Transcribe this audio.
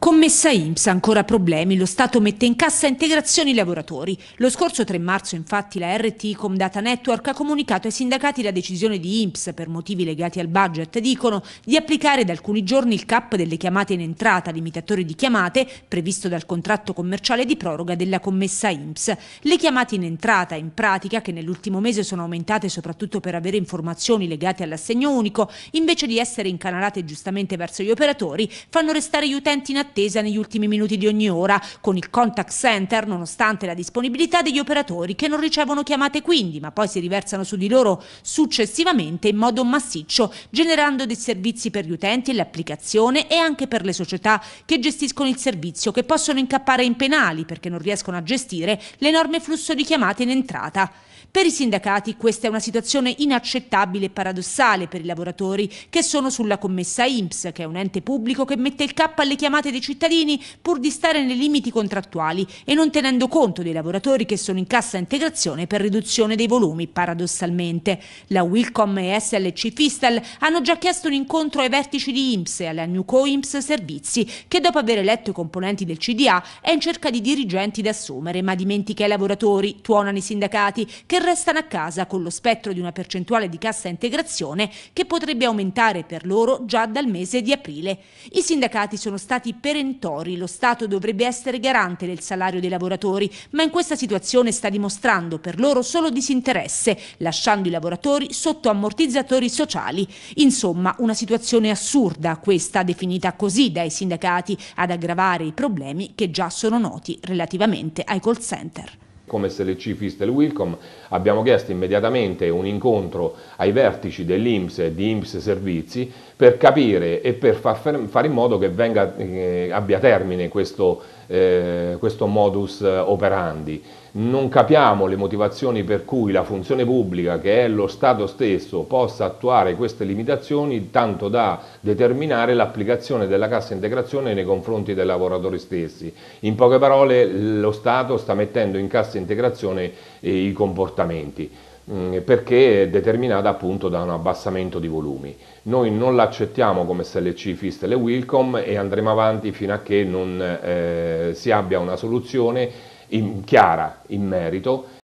Commessa IMSS, ancora problemi, lo Stato mette in cassa integrazioni lavoratori. Lo scorso 3 marzo infatti la RT Comdata Network ha comunicato ai sindacati la decisione di IMSS, per motivi legati al budget, dicono, di applicare da alcuni giorni il cap delle chiamate in entrata, limitatore di chiamate, previsto dal contratto commerciale di proroga della commessa IMSS. Le chiamate in entrata, in pratica, che nell'ultimo mese sono aumentate soprattutto per avere informazioni legate all'assegno unico, invece di essere incanalate giustamente verso gli operatori, fanno restare gli utenti in attività attesa negli ultimi minuti di ogni ora, con il contact center nonostante la disponibilità degli operatori che non ricevono chiamate quindi, ma poi si riversano su di loro successivamente in modo massiccio, generando dei servizi per gli utenti, e l'applicazione e anche per le società che gestiscono il servizio, che possono incappare in penali perché non riescono a gestire l'enorme flusso di chiamate in entrata. Per i sindacati questa è una situazione inaccettabile e paradossale per i lavoratori che sono sulla commessa INPS, che è un ente pubblico che mette il cap alle chiamate dei cittadini pur di stare nei limiti contrattuali e non tenendo conto dei lavoratori che sono in cassa integrazione per riduzione dei volumi, paradossalmente. La Wilcom e SLC Fistel hanno già chiesto un incontro ai vertici di INPS e alla Newco INPS Servizi, che dopo aver eletto i componenti del CDA è in cerca di dirigenti da assumere, ma dimentica i lavoratori, tuonano i sindacati, che restano a casa con lo spettro di una percentuale di cassa integrazione che potrebbe aumentare per loro già dal mese di aprile. I sindacati sono stati perentori, lo Stato dovrebbe essere garante del salario dei lavoratori, ma in questa situazione sta dimostrando per loro solo disinteresse, lasciando i lavoratori sotto ammortizzatori sociali. Insomma, una situazione assurda questa, definita così dai sindacati, ad aggravare i problemi che già sono noti relativamente ai call center come SLC Chief del Wilcom, abbiamo chiesto immediatamente un incontro ai vertici dell'Inps e di IMSS Servizi per capire e per far, fare in modo che venga, eh, abbia termine questo eh, questo modus operandi. Non capiamo le motivazioni per cui la funzione pubblica, che è lo Stato stesso, possa attuare queste limitazioni tanto da determinare l'applicazione della cassa integrazione nei confronti dei lavoratori stessi. In poche parole lo Stato sta mettendo in cassa integrazione eh, i comportamenti. Mm, perché è determinata appunto da un abbassamento di volumi. Noi non l'accettiamo come SLC Fistel e Wilcom e andremo avanti fino a che non eh, si abbia una soluzione in, chiara in merito